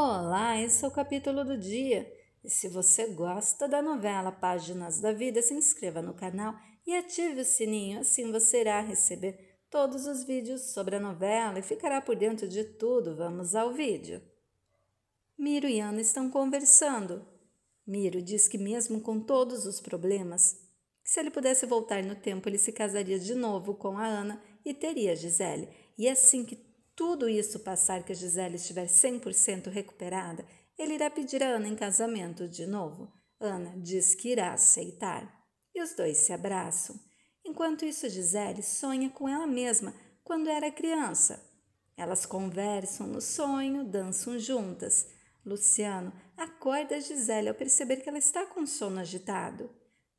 Olá, esse é o capítulo do dia. E se você gosta da novela Páginas da Vida, se inscreva no canal e ative o sininho, assim você irá receber todos os vídeos sobre a novela e ficará por dentro de tudo. Vamos ao vídeo. Miro e Ana estão conversando. Miro diz que mesmo com todos os problemas, se ele pudesse voltar no tempo, ele se casaria de novo com a Ana e teria Gisele. E é assim que tudo isso passar que Gisele estiver 100% recuperada, ele irá pedir a Ana em casamento de novo. Ana diz que irá aceitar. E os dois se abraçam. Enquanto isso, Gisele sonha com ela mesma quando era criança. Elas conversam no sonho, dançam juntas. Luciano acorda Gisele ao perceber que ela está com sono agitado.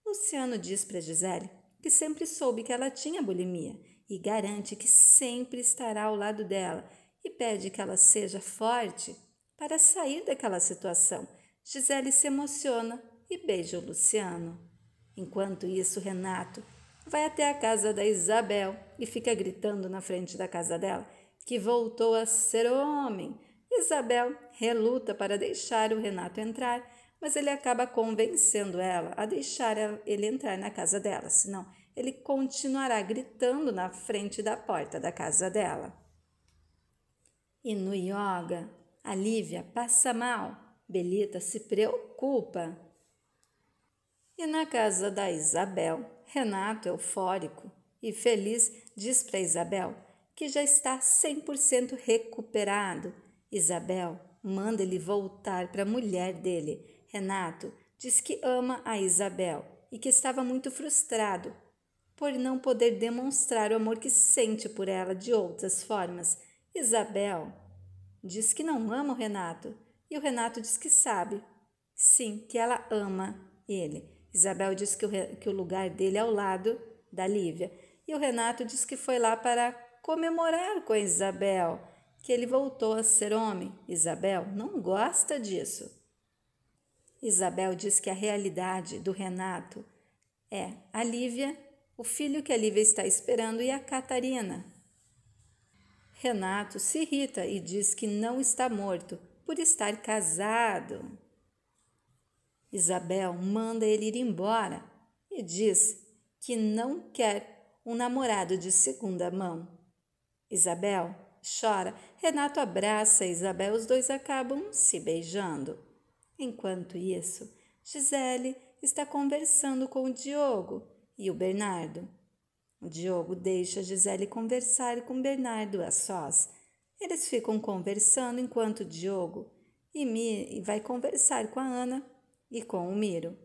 Luciano diz para Gisele que sempre soube que ela tinha bulimia e garante que sempre estará ao lado dela e pede que ela seja forte para sair daquela situação. Gisele se emociona e beija o Luciano. Enquanto isso, Renato vai até a casa da Isabel e fica gritando na frente da casa dela que voltou a ser homem. Isabel reluta para deixar o Renato entrar, mas ele acaba convencendo ela a deixar ele entrar na casa dela, senão ele continuará gritando na frente da porta da casa dela. E no yoga, a Lívia passa mal, Belita se preocupa. E na casa da Isabel, Renato, eufórico e feliz, diz para Isabel que já está 100% recuperado. Isabel manda ele voltar para a mulher dele. Renato diz que ama a Isabel e que estava muito frustrado por não poder demonstrar o amor que sente por ela de outras formas. Isabel diz que não ama o Renato e o Renato diz que sabe. Sim, que ela ama ele. Isabel diz que o, que o lugar dele é ao lado da Lívia e o Renato diz que foi lá para comemorar com a Isabel, que ele voltou a ser homem. Isabel não gosta disso. Isabel diz que a realidade do Renato é a Lívia o filho que a Lívia está esperando e a Catarina. Renato se irrita e diz que não está morto por estar casado. Isabel manda ele ir embora e diz que não quer um namorado de segunda mão. Isabel chora, Renato abraça Isabel, os dois acabam se beijando. Enquanto isso, Gisele está conversando com o Diogo e o Bernardo. O Diogo deixa Gisele conversar com Bernardo a sós. Eles ficam conversando enquanto Diogo e, Mi, e vai conversar com a Ana e com o Miro.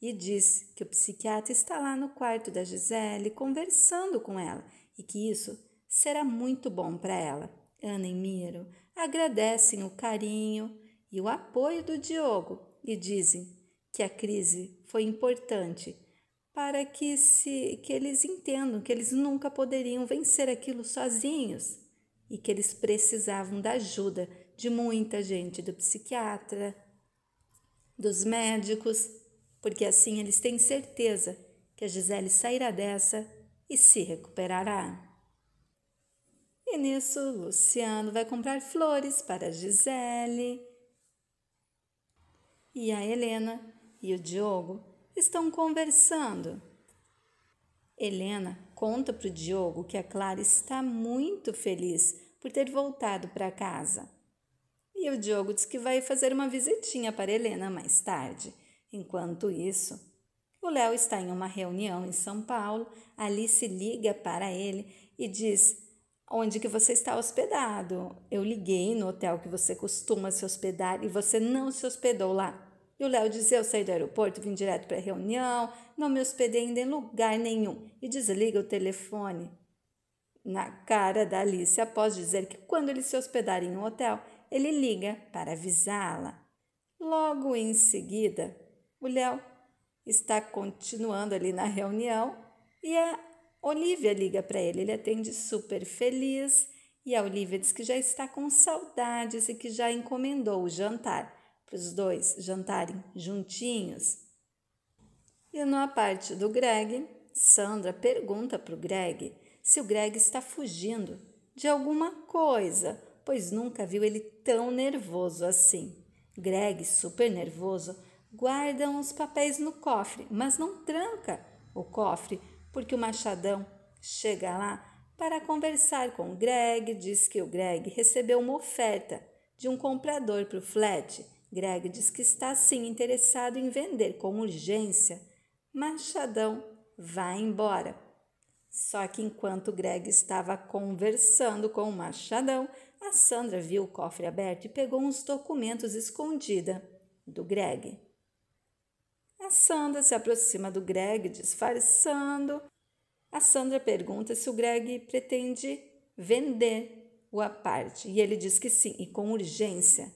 E diz que o psiquiatra está lá no quarto da Gisele conversando com ela e que isso será muito bom para ela. Ana e Miro agradecem o carinho e o apoio do Diogo e dizem que a crise foi importante para que, se, que eles entendam que eles nunca poderiam vencer aquilo sozinhos e que eles precisavam da ajuda de muita gente, do psiquiatra, dos médicos, porque assim eles têm certeza que a Gisele sairá dessa e se recuperará. E nisso, Luciano vai comprar flores para a Gisele e a Helena e o Diogo Estão conversando. Helena conta para o Diogo que a Clara está muito feliz por ter voltado para casa. E o Diogo diz que vai fazer uma visitinha para Helena mais tarde. Enquanto isso, o Léo está em uma reunião em São Paulo. Alice liga para ele e diz: Onde que você está hospedado? Eu liguei no hotel que você costuma se hospedar e você não se hospedou lá. E o Léo dizia: Eu saí do aeroporto, vim direto para a reunião, não me hospedei ainda em lugar nenhum. E desliga o telefone na cara da Alice após dizer que quando ele se hospedar em um hotel, ele liga para avisá-la. Logo em seguida, o Léo está continuando ali na reunião e a Olivia liga para ele. Ele atende super feliz e a Olivia diz que já está com saudades e que já encomendou o jantar para os dois jantarem juntinhos. E na parte do Greg, Sandra pergunta para o Greg se o Greg está fugindo de alguma coisa, pois nunca viu ele tão nervoso assim. Greg, super nervoso, guarda os papéis no cofre, mas não tranca o cofre, porque o Machadão chega lá para conversar com o Greg, diz que o Greg recebeu uma oferta de um comprador para o flat Greg diz que está sim interessado em vender com urgência, Machadão vai embora. Só que enquanto Greg estava conversando com Machadão, a Sandra viu o cofre aberto e pegou uns documentos escondida do Greg. A Sandra se aproxima do Greg disfarçando. A Sandra pergunta se o Greg pretende vender o aparte e ele diz que sim e com urgência.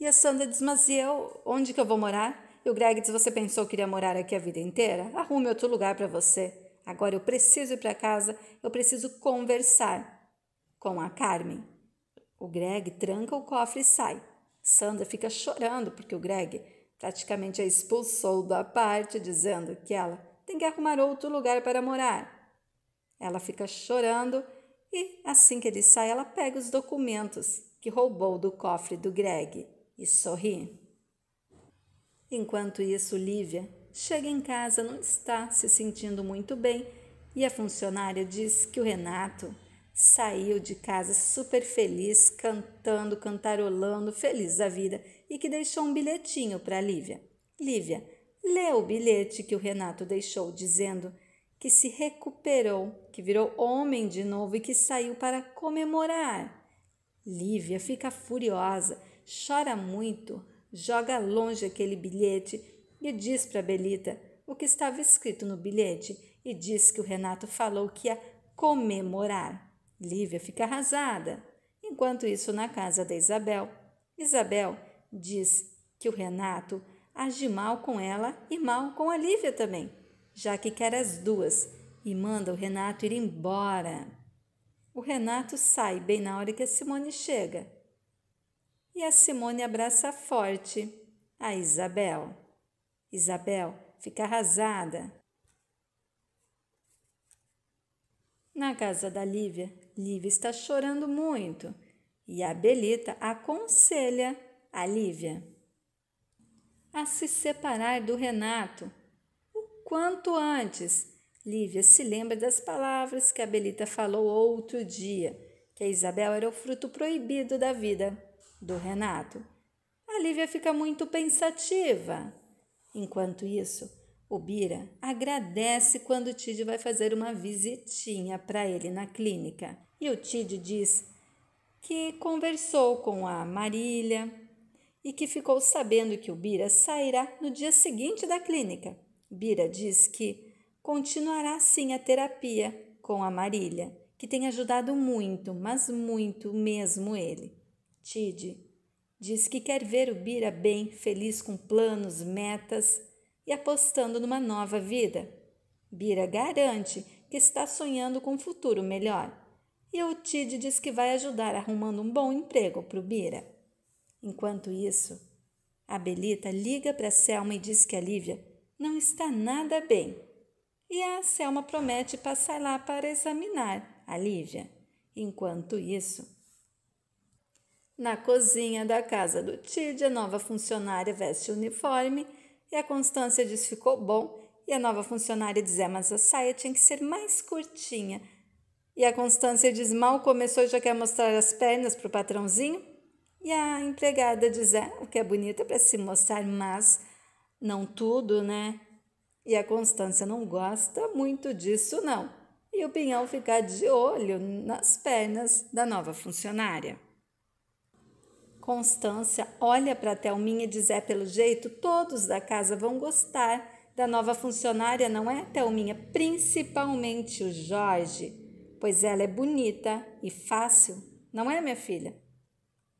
E a Sandra diz: Mas eu, onde que eu vou morar? E o Greg diz: Você pensou que iria morar aqui a vida inteira? Arrume outro lugar para você. Agora eu preciso ir para casa, eu preciso conversar com a Carmen. O Greg tranca o cofre e sai. Sandra fica chorando porque o Greg praticamente a é expulsou da parte, dizendo que ela tem que arrumar outro lugar para morar. Ela fica chorando e, assim que ele sai, ela pega os documentos que roubou do cofre do Greg e sorri. Enquanto isso, Lívia chega em casa, não está se sentindo muito bem e a funcionária diz que o Renato saiu de casa super feliz, cantando, cantarolando, feliz da vida e que deixou um bilhetinho para Lívia. Lívia lê o bilhete que o Renato deixou, dizendo que se recuperou, que virou homem de novo e que saiu para comemorar. Lívia fica furiosa, chora muito, joga longe aquele bilhete e diz para Belita o que estava escrito no bilhete e diz que o Renato falou que ia comemorar. Lívia fica arrasada. Enquanto isso, na casa da Isabel, Isabel diz que o Renato age mal com ela e mal com a Lívia também, já que quer as duas e manda o Renato ir embora. O Renato sai bem na hora que a Simone chega e a Simone abraça forte a Isabel. Isabel fica arrasada. Na casa da Lívia, Lívia está chorando muito e a Belita aconselha a Lívia a se separar do Renato o quanto antes. Lívia se lembra das palavras que a Belita falou outro dia, que a Isabel era o fruto proibido da vida do Renato. A Lívia fica muito pensativa. Enquanto isso, o Bira agradece quando o Tid vai fazer uma visitinha para ele na clínica. E o Tid diz que conversou com a Marília e que ficou sabendo que o Bira sairá no dia seguinte da clínica. Bira diz que continuará sim a terapia com a Marília, que tem ajudado muito, mas muito mesmo ele. Tide diz que quer ver o Bira bem, feliz com planos, metas e apostando numa nova vida. Bira garante que está sonhando com um futuro melhor. E o Tide diz que vai ajudar arrumando um bom emprego para o Bira. Enquanto isso, a Belita liga para Selma e diz que a Lívia não está nada bem. E a Selma promete passar lá para examinar a Lívia. Enquanto isso, na cozinha da casa do Tid, a nova funcionária veste o uniforme e a Constância diz ficou bom e a nova funcionária diz é, mas a saia tinha que ser mais curtinha. E a Constância diz mal começou e já quer mostrar as pernas para o patrãozinho. E a empregada diz é, o que é bonito é para se mostrar, mas não tudo, né? E a Constância não gosta muito disso, não. E o Pinhão fica de olho nas pernas da nova funcionária. Constância olha para Thelminha e diz: É pelo jeito, todos da casa vão gostar da nova funcionária, não é, Thelminha? Principalmente o Jorge, pois ela é bonita e fácil, não é, minha filha?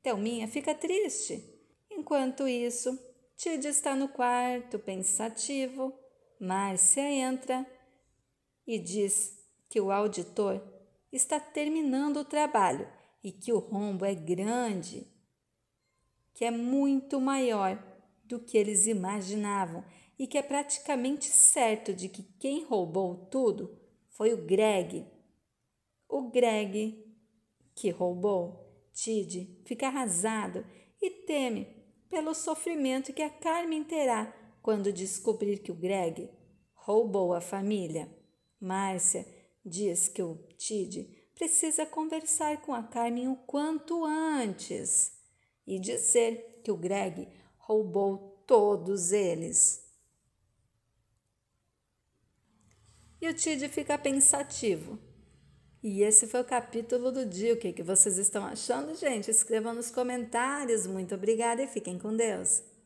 Thelminha fica triste. Enquanto isso, Tid está no quarto, pensativo. Márcia entra e diz que o auditor está terminando o trabalho e que o rombo é grande que é muito maior do que eles imaginavam e que é praticamente certo de que quem roubou tudo foi o Greg. O Greg que roubou. Tid fica arrasado e teme pelo sofrimento que a Carmen terá quando descobrir que o Greg roubou a família. Márcia diz que o Tid precisa conversar com a Carmen o quanto antes e dizer que o Greg roubou todos eles. E o Tid fica pensativo. E esse foi o capítulo do dia. O que, vocês estão achando, gente? Escrevam nos comentários. Muito obrigada e fiquem com Deus.